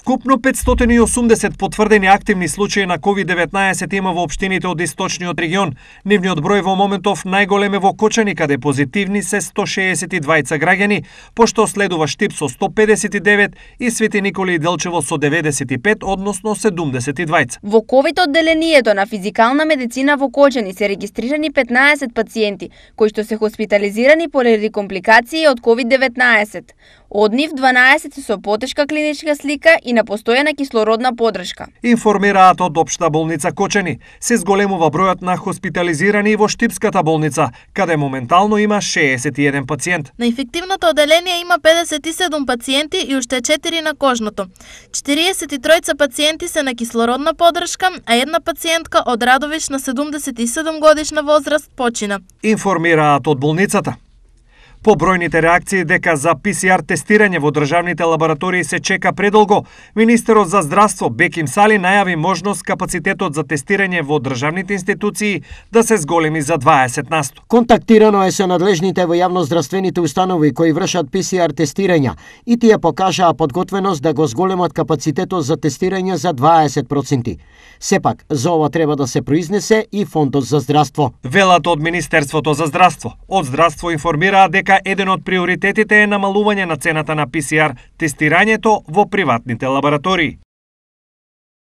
Вкупно 580 потврдени активни случаи на COVID-19 има во обштините од источниот регион. Нивниот број во моментов најголем е во Кочани, каде позитивни се 162 граѓани, пошто следува Штип со 159 и Свети Николи и Делчево со 95, односно 72. Во COVID одделението на физикална медицина во Кочани се регистрирани 15 пациенти, кои што се хоспитализирани поради компликации од COVID-19. Од нив 12 со потешка клиничка слика и на постојана кислородна подршка. Информираат од Обшта болница Кочени. Се зголемува бројот на хоспитализирани во Штипската болница, каде моментално има 61 пациент. На инфективното оделение има 57 пациенти и уште 4 на кожното. 43 пациенти се на кислородна подршка, а една пациентка од Радовиш на 77 годишна возраст почина. Информираат од болницата. По бројните реакции дека за ПСР тестирање во државните лаборатории се чека предолго, министерот за здравство Беким Сали најави можност капацитетот за тестирање во државните институции да се зголеми за 20 100. Контактирано е со надлежните во јавноздравствените установи кои вршат ПСР тестирања и тие покажаа подготвеност да го зголемат капацитетот за тестирање за 20%. Сепак, за ова треба да се произнесе и Фондот за здравство. Велат од Министерството за здравство. Од здравство информираа дека дека еден од приоритетите е намалување на цената на ПСР тестирањето во приватните лаборатории.